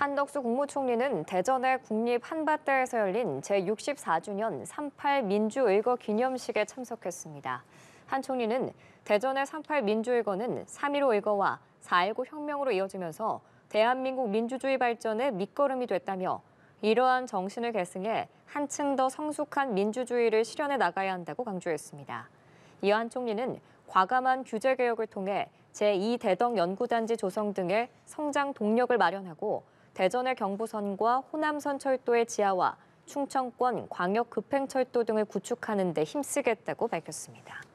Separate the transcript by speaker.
Speaker 1: 한덕수 국무총리는 대전의 국립한밭대에서 열린 제64주년 38 민주의거 기념식에 참석했습니다. 한 총리는 대전의 38 민주의거는 3.15 의거와 4.19 혁명으로 이어지면서 대한민국 민주주의 발전의 밑거름이 됐다며 이러한 정신을 계승해 한층 더 성숙한 민주주의를 실현해 나가야 한다고 강조했습니다. 이어 한 총리는 과감한 규제 개혁을 통해 제2대덕 연구단지 조성 등의 성장 동력을 마련하고 대전의 경부선과 호남선 철도의 지하와 충청권 광역급행철도 등을 구축하는 데 힘쓰겠다고 밝혔습니다.